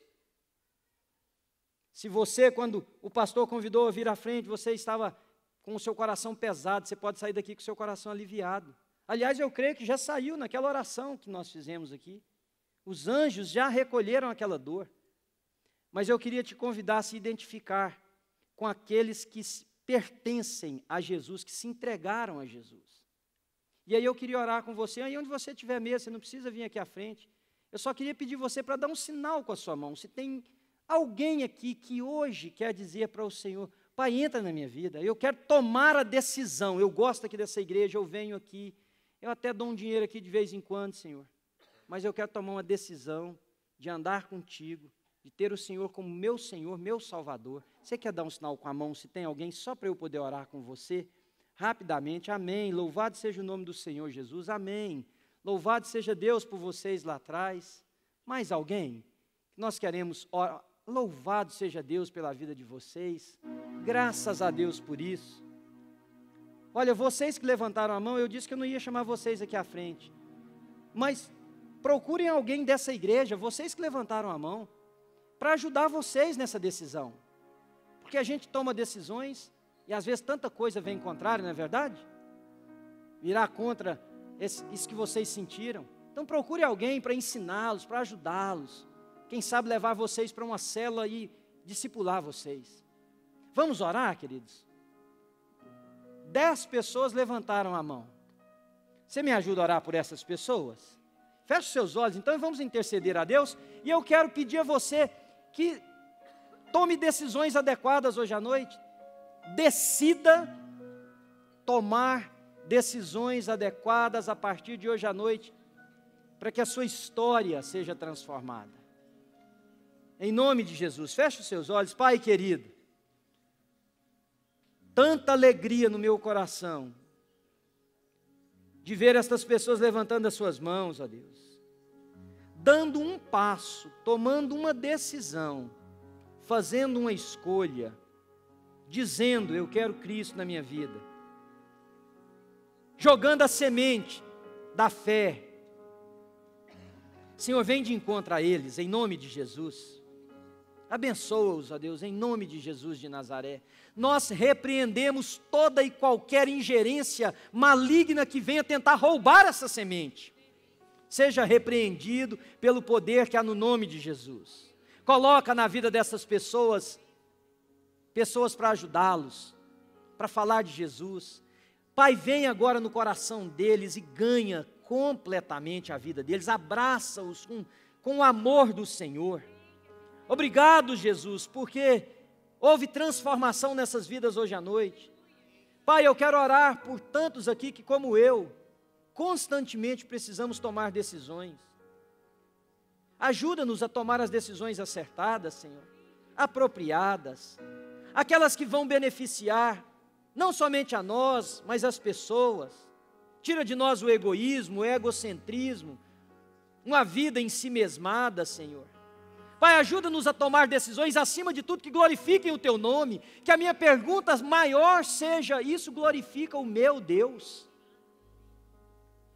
Se você, quando o pastor convidou a vir à frente, você estava com o seu coração pesado, você pode sair daqui com o seu coração aliviado. Aliás, eu creio que já saiu naquela oração que nós fizemos aqui. Os anjos já recolheram aquela dor. Mas eu queria te convidar a se identificar com aqueles que pertencem a Jesus, que se entregaram a Jesus. E aí eu queria orar com você, aí onde você estiver mesmo, você não precisa vir aqui à frente. Eu só queria pedir você para dar um sinal com a sua mão. Se tem alguém aqui que hoje quer dizer para o Senhor, Pai, entra na minha vida, eu quero tomar a decisão, eu gosto aqui dessa igreja, eu venho aqui, eu até dou um dinheiro aqui de vez em quando, Senhor, mas eu quero tomar uma decisão de andar contigo, de ter o Senhor como meu Senhor, meu Salvador. Você quer dar um sinal com a mão se tem alguém, só para eu poder orar com você? rapidamente. Amém. Louvado seja o nome do Senhor Jesus. Amém. Louvado seja Deus por vocês lá atrás. Mais alguém? Nós queremos. Or... Louvado seja Deus pela vida de vocês. Graças a Deus por isso. Olha, vocês que levantaram a mão, eu disse que eu não ia chamar vocês aqui à frente. Mas procurem alguém dessa igreja, vocês que levantaram a mão, para ajudar vocês nessa decisão. Porque a gente toma decisões e às vezes tanta coisa vem contrária, não é verdade? Virar contra esse, isso que vocês sentiram. Então procure alguém para ensiná-los, para ajudá-los. Quem sabe levar vocês para uma cela e discipular vocês. Vamos orar, queridos? Dez pessoas levantaram a mão. Você me ajuda a orar por essas pessoas? Feche seus olhos, então, e vamos interceder a Deus. E eu quero pedir a você que tome decisões adequadas hoje à noite decida tomar decisões adequadas a partir de hoje à noite, para que a sua história seja transformada. Em nome de Jesus, feche os seus olhos, Pai querido. Tanta alegria no meu coração de ver estas pessoas levantando as suas mãos, ó Deus, dando um passo, tomando uma decisão, fazendo uma escolha dizendo: Eu quero Cristo na minha vida, jogando a semente da fé. Senhor, vem de encontro a eles, em nome de Jesus. Abençoa-os, ó Deus, em nome de Jesus de Nazaré. Nós repreendemos toda e qualquer ingerência maligna que venha tentar roubar essa semente. Seja repreendido pelo poder que há no nome de Jesus. Coloca na vida dessas pessoas pessoas para ajudá-los, para falar de Jesus. Pai, vem agora no coração deles e ganha completamente a vida deles, abraça-os com, com o amor do Senhor. Obrigado, Jesus, porque houve transformação nessas vidas hoje à noite. Pai, eu quero orar por tantos aqui que, como eu, constantemente precisamos tomar decisões. Ajuda-nos a tomar as decisões acertadas, Senhor, apropriadas, aquelas que vão beneficiar, não somente a nós, mas as pessoas. Tira de nós o egoísmo, o egocentrismo, uma vida em si mesmada, Senhor. Pai, ajuda-nos a tomar decisões acima de tudo que glorifiquem o teu nome. Que a minha pergunta maior seja: isso glorifica o meu Deus?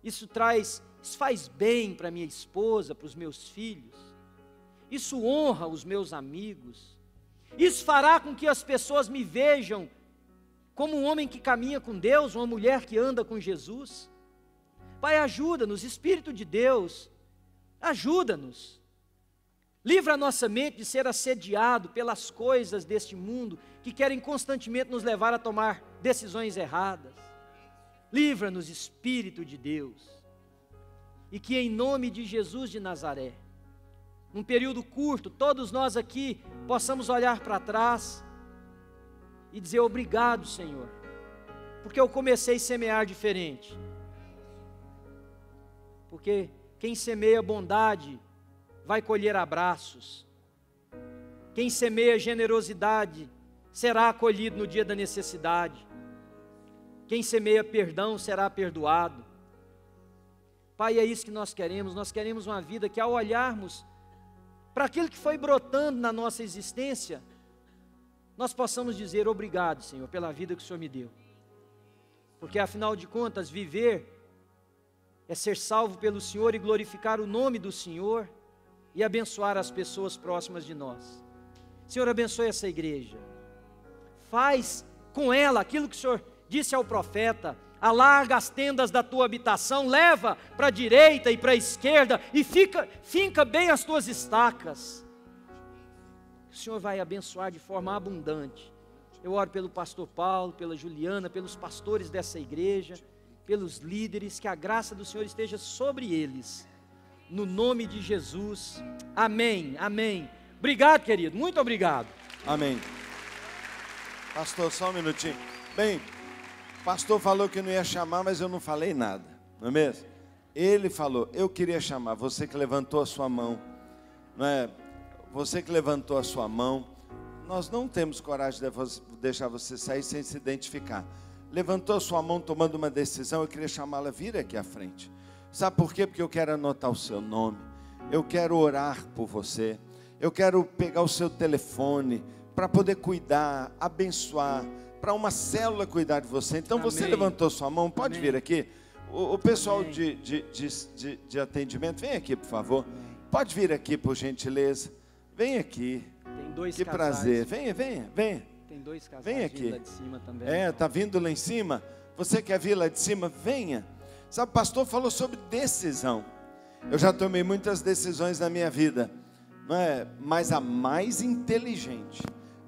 Isso traz, isso faz bem para minha esposa, para os meus filhos. Isso honra os meus amigos. Isso fará com que as pessoas me vejam como um homem que caminha com Deus, uma mulher que anda com Jesus. Pai, ajuda-nos, Espírito de Deus, ajuda-nos. Livra a nossa mente de ser assediado pelas coisas deste mundo que querem constantemente nos levar a tomar decisões erradas. Livra-nos, Espírito de Deus, e que em nome de Jesus de Nazaré, num período curto, todos nós aqui possamos olhar para trás e dizer obrigado, Senhor, porque eu comecei a semear diferente. Porque quem semeia bondade vai colher abraços. Quem semeia generosidade será acolhido no dia da necessidade. Quem semeia perdão será perdoado. Pai, é isso que nós queremos. Nós queremos uma vida que, ao olharmos para aquilo que foi brotando na nossa existência, nós possamos dizer obrigado, Senhor, pela vida que o Senhor me deu. Porque afinal de contas, viver é ser salvo pelo Senhor e glorificar o nome do Senhor e abençoar as pessoas próximas de nós. Senhor, abençoe essa igreja. Faz com ela aquilo que o Senhor disse ao profeta, alarga as tendas da tua habitação, leva para a direita e para a esquerda e fica, finca bem as tuas estacas. O Senhor vai abençoar de forma abundante. Eu oro pelo pastor Paulo, pela Juliana, pelos pastores dessa igreja, pelos líderes, que a graça do Senhor esteja sobre eles. No nome de Jesus. Amém. Amém. Obrigado, querido. Muito obrigado. Amém. Pastor, só um minutinho. Bem, o pastor falou que não ia chamar, mas eu não falei nada, não é mesmo? Ele falou, eu queria chamar, você que levantou a sua mão, não é? Você que levantou a sua mão, nós não temos coragem de deixar você sair sem se identificar. Levantou a sua mão tomando uma decisão, eu queria chamá-la vir aqui à frente. Sabe por quê? Porque eu quero anotar o seu nome, eu quero orar por você, eu quero pegar o seu telefone para poder cuidar, abençoar para uma célula cuidar de você. Então Amém. você levantou sua mão, pode Amém. vir aqui. O, o pessoal de, de, de, de, atendimento, vem aqui, por favor. Amém. Pode vir aqui, por gentileza. Vem aqui. Tem dois Que casais. prazer. Venha, venha, vem. Tem dois casais vem aqui. lá de cima também. É, tá vindo lá em cima. Você quer vir lá de cima? Venha. Sabe, o pastor falou sobre decisão. Eu já tomei muitas decisões na minha vida, não é? mas a mais inteligente,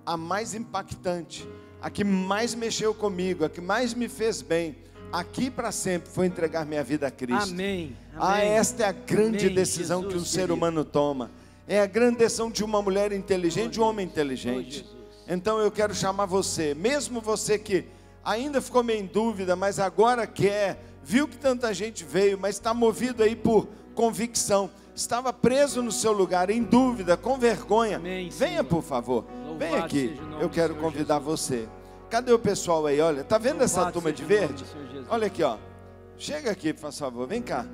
a mais impactante, a que mais mexeu comigo, a que mais me fez bem, aqui para sempre, foi entregar minha vida a Cristo. Amém. Ah, amém. Ah, esta é a grande Amém, decisão Jesus, que um ser humano toma. É a grande decisão de uma mulher inteligente, oh, de um homem inteligente. Oh, então eu quero chamar você, mesmo você que ainda ficou meio em dúvida, mas agora quer, viu que tanta gente veio, mas está movido aí por convicção estava preso no seu lugar, em dúvida, com vergonha. Amém, Venha, por favor. Louvado Vem aqui. Eu quero convidar Jesus. você. Cadê o pessoal aí? Olha, tá vendo Louvado essa turma de verde? Olha aqui, ó. Chega aqui, por favor. Vem cá.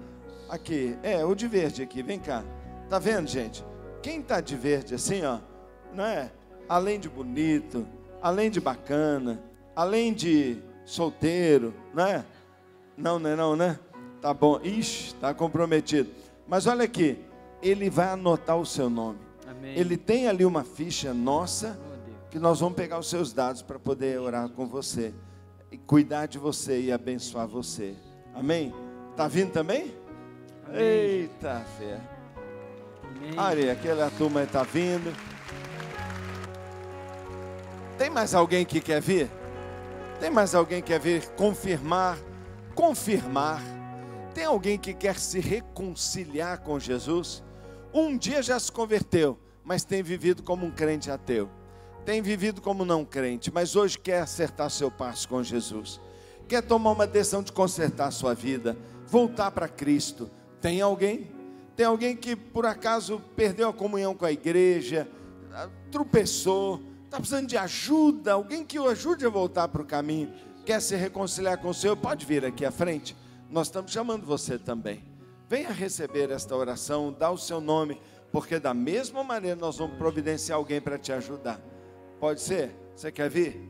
Aqui. É, o de verde aqui. Vem cá. Tá vendo, gente? Quem tá de verde assim, ó, não é? Além de bonito, além de bacana, além de solteiro, não é? Não, não é não, né? Tá bom. Ixi, tá comprometido. Mas olha aqui, ele vai anotar o seu nome. Amém. Ele tem ali uma ficha nossa oh, que nós vamos pegar os seus dados para poder orar com você, e cuidar de você e abençoar você. Amém? Tá vindo também? Amém. Eita, fé. Ari, aquela turma está vindo. Tem mais alguém que quer vir? Tem mais alguém que quer vir confirmar? Confirmar tem alguém que quer se reconciliar com Jesus? Um dia já se converteu, mas tem vivido como um crente ateu. Tem vivido como não crente, mas hoje quer acertar seu passo com Jesus. Quer tomar uma decisão de consertar sua vida, voltar para Cristo. Tem alguém? Tem alguém que por acaso perdeu a comunhão com a igreja, ah, tropeçou, está precisando de ajuda, alguém que o ajude a voltar para o caminho, quer se reconciliar com o Senhor, pode vir aqui à frente nós estamos chamando você também. Venha receber esta oração, dá o seu nome, porque da mesma maneira nós vamos providenciar alguém para te ajudar. Pode ser? Você quer vir?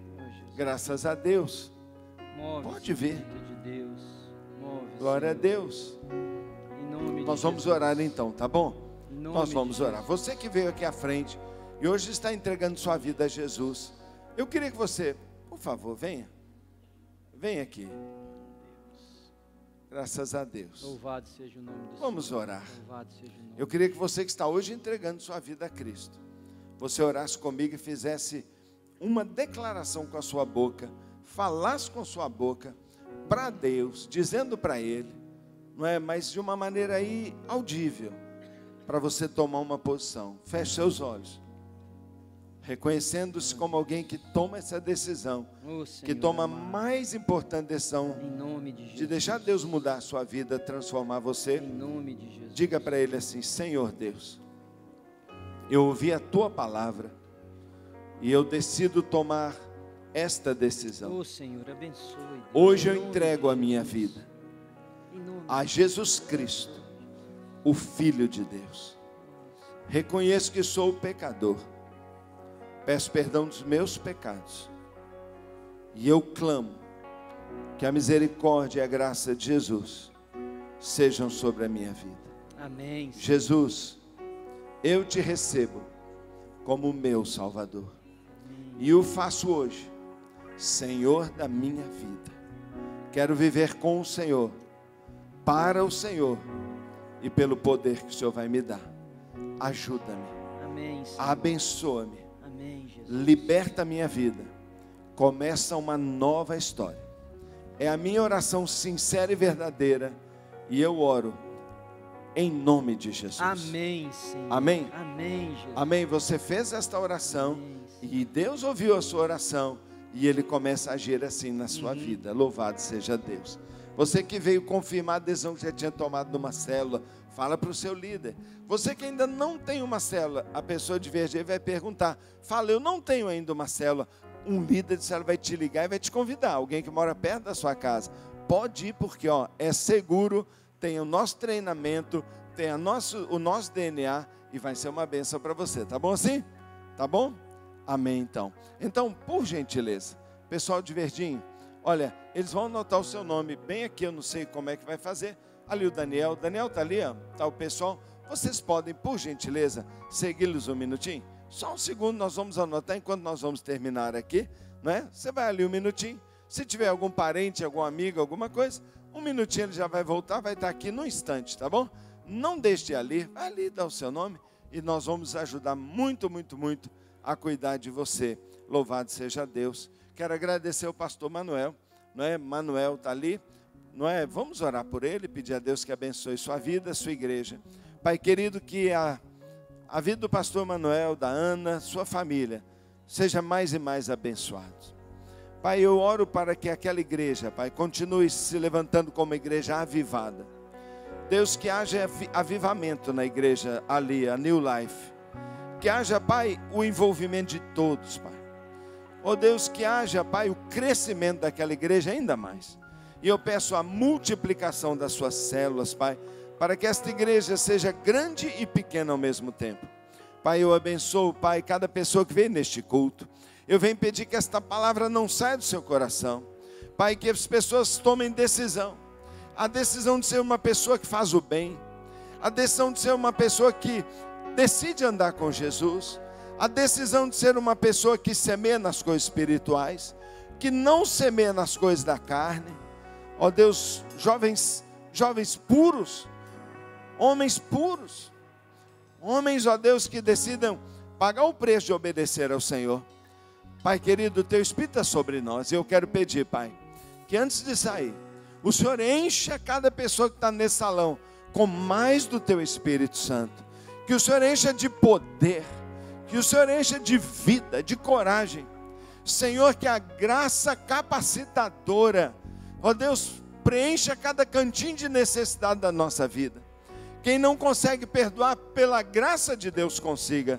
Graças a Deus. Pode vir. Glória a Deus. Nós vamos orar então, tá bom? Nós vamos orar. Você que veio aqui à frente e hoje está entregando sua vida a Jesus, eu queria que você, por favor, venha. Venha aqui. Graças a Deus. Louvado seja o nome do Vamos Senhor. orar. Eu queria que você que está hoje entregando sua vida a Cristo, você orasse comigo e fizesse uma declaração com a sua boca, falasse com sua boca para Deus, dizendo para Ele, não é? Mas de uma maneira aí audível, para você tomar uma posição. Feche seus olhos reconhecendo-se como alguém que toma essa decisão, oh, que toma a mais importante decisão de, deixar Deus mudar a sua vida, transformar você. Diga para ele assim: Senhor Deus, eu ouvi a tua palavra e eu decido tomar esta decisão. Oh, Hoje eu entrego a minha vida a Jesus Cristo, o Filho de Deus. Reconheço que sou pecador peço perdão dos meus pecados. E eu clamo que a misericórdia e a graça de Jesus sejam sobre a minha vida. Amém. Senhor. Jesus, eu te recebo como meu Salvador. Amém. E o faço hoje, Senhor da minha vida. Quero viver com o Senhor, para o Senhor e pelo poder que o Senhor vai me dar. Ajuda-me. Abençoa-me liberta a minha vida, começa uma nova história. É a minha oração sincera e verdadeira, e eu oro em nome de Jesus. Amém, Senhor. Amém. Amém, Jesus. Amém. Você fez esta oração Amém, e Deus ouviu a sua oração e ele começa a agir assim na sua uhum. vida. Louvado seja Deus. Você que veio confirmar a adesão que já tinha tomado numa célula, Fala para o seu líder. Você que ainda não tem uma célula, a pessoa de verde vai perguntar. Fala, eu não tenho ainda uma célula. Um líder de célula vai te ligar e vai te convidar. Alguém que mora perto da sua casa. Pode ir, porque ó, é seguro, tem o nosso treinamento, tem a nosso, o nosso DNA e vai ser uma benção para você. Tá bom assim? Tá bom? Amém, então. Então, por gentileza, pessoal de verdinho, olha, eles vão anotar o seu nome bem aqui, eu não sei como é que vai fazer ali o Daniel. Daniel está ali, está o pessoal. Vocês podem, por gentileza, segui-los um minutinho? Só um segundo, nós vamos anotar enquanto nós vamos terminar aqui. Né? Você vai ali um minutinho. Se tiver algum parente, algum amigo, alguma coisa, um minutinho ele já vai voltar, vai estar aqui no instante, tá bom? Não deixe de ali, vai ali, dá o seu nome e nós vamos ajudar muito, muito, muito a cuidar de você. Louvado seja Deus. Quero agradecer ao pastor Manuel, não é? Manuel está ali, não é? Vamos orar por ele, pedir a Deus que abençoe sua vida, sua igreja. Pai querido, que a, a vida do pastor Manuel, da Ana, sua família, seja mais e mais abençoada. Pai, eu oro para que aquela igreja, Pai, continue se levantando como igreja avivada. Deus, que haja avivamento na igreja ali, a New Life. Que haja, Pai, o envolvimento de todos, Pai. Oh Deus, que haja, Pai, o crescimento daquela igreja ainda mais. E eu peço a multiplicação das suas células, Pai, para que esta igreja seja grande e pequena ao mesmo tempo. Pai, eu abençoo, Pai, cada pessoa que vem neste culto. Eu venho pedir que esta palavra não saia do seu coração. Pai, que as pessoas tomem decisão. A decisão de ser uma pessoa que faz o bem. A decisão de ser uma pessoa que decide andar com Jesus. A decisão de ser uma pessoa que semeia nas coisas espirituais. Que não semeia nas coisas da carne ó Deus, jovens, jovens puros, homens puros, homens, ó Deus, que decidam pagar o preço de obedecer ao Senhor. Pai querido, teu Espírito está é sobre nós e eu quero pedir, Pai, que antes de sair, o Senhor encha cada pessoa que está nesse salão com mais do teu Espírito Santo, que o Senhor encha de poder, que o Senhor encha de vida, de coragem. Senhor, que a graça capacitadora Ó Deus, preencha cada cantinho de necessidade da nossa vida. Quem não consegue perdoar, pela graça de Deus, consiga.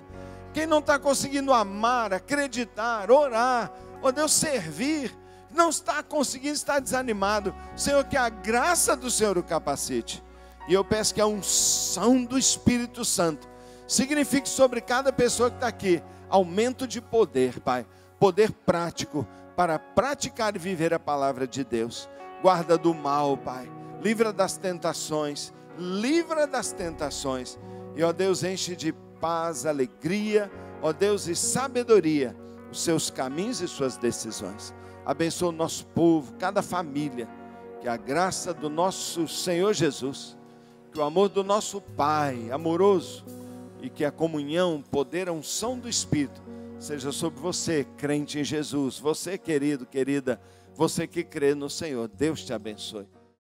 Quem não está conseguindo amar, acreditar, orar, ó Deus, servir, não está conseguindo, estar desanimado. Senhor, que a graça do Senhor o capacite. E eu peço que a unção do Espírito Santo signifique sobre cada pessoa que está aqui aumento de poder, Pai, poder prático para praticar e viver a palavra de Deus. Guarda do mal, Pai. Livra das tentações. Livra das tentações. E, ó Deus, enche de paz, alegria, ó Deus, e sabedoria os seus caminhos e suas decisões. Abençoa o nosso povo, cada família. Que a graça do nosso Senhor Jesus, que o amor do nosso Pai amoroso e que a comunhão, o poder, a unção do Espírito seja sobre você, crente em Jesus. Você, querido, querida, você que crê no Senhor. Deus te abençoe.